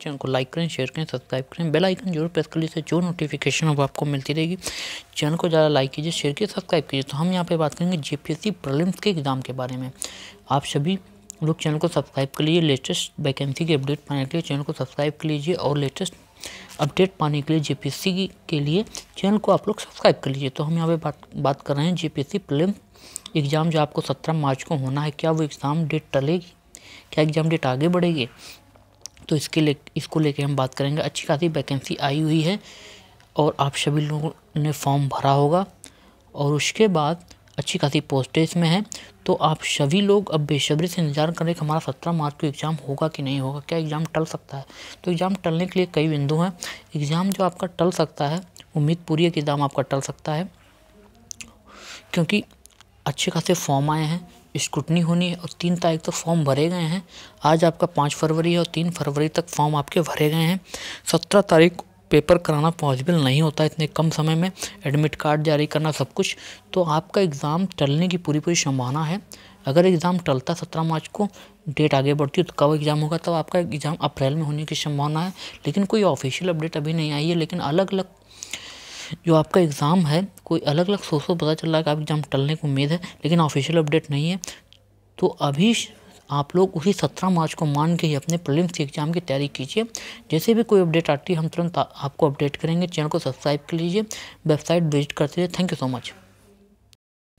channel को like करें share करें सब्सक्राइब करें बेल आइकन जरूर प्रेस कर लीजिए जो नोटिफिकेशन अब आपको मिलती रहेगी चैनल को ज़्यादा लाइक कीजिए शेयर कीजिए सब्सक्राइब कीजिए तो हम यहाँ पे बात करेंगे जेपीएससी प्रीलिम्स के एग्ज़ाम के बारे में आप सभी लोग चैनल को सब्सक्राइब कर लीजिए लेटेस्ट वैकेंसी के अपडेट पाने के लिए चैनल को सब्सक्राइब कर लीजिए और लेटेस्ट अपडेट पाने के लिए जेपीएससी के लिए चैनल को आप लोग सब्सक्राइब कर लीजिए तो हम यहाँ पे बात बात कर रहे हैं जेपीएससी पी एग्ज़ाम जो आपको सत्रह मार्च को होना है क्या वो एग्ज़ाम डेट टलेगी क्या एग्ज़ाम डेट आगे बढ़ेगी तो इसके ले इसको लेके हम बात करेंगे अच्छी खासी वैकेंसी आई हुई है और आप सभी लोगों ने फॉर्म भरा होगा और उसके बाद अच्छी खासी पोस्टेज में है तो आप सभी लोग अब बेसब्री से इंतजार कर रहे कि हमारा सत्रह मार्च को एग्ज़ाम होगा कि नहीं होगा क्या एग्ज़ाम टल सकता है तो एग्ज़ाम टलने के लिए कई बिंदु हैं एग्ज़ाम जो आपका टल सकता है उम्मीद पूरी है कि एग्ज़ाम आपका टल सकता है क्योंकि अच्छे खासे फॉर्म आए हैं स्क्रूटनी होनी है और तीन तारीख तक तो फॉर्म भरे गए हैं आज आपका पाँच फरवरी है और तीन फरवरी तक फॉर्म आपके भरे गए हैं सत्रह तारीख पेपर कराना पॉसिबल नहीं होता इतने कम समय में एडमिट कार्ड जारी करना सब कुछ तो आपका एग्ज़ाम टलने की पूरी पूरी संभावना है अगर एग्ज़ाम टलता सत्रह मार्च को डेट आगे बढ़ती है तो कब एग्ज़ाम होगा तब तो आपका एग्ज़ाम अप्रैल में होने की संभावना है लेकिन कोई ऑफिशियल अपडेट अभी नहीं आई है लेकिन अलग अलग जो आपका एग्ज़ाम है कोई अलग अलग सोर्स पर पता चल रहा है कि आप एग्ज़ाम टलने की उम्मीद है लेकिन ऑफिशियल अपडेट नहीं है तो अभी आप लोग उसी सत्रह मार्च को मान के ही अपने प्रलिम्स के एग्ज़ाम की तैयारी कीजिए जैसे भी कोई अपडेट आती है हम तुरंत आपको अपडेट करेंगे चैनल को सब्सक्राइब कर लीजिए वेबसाइट विजिट करते रहिए थैंक यू सो मच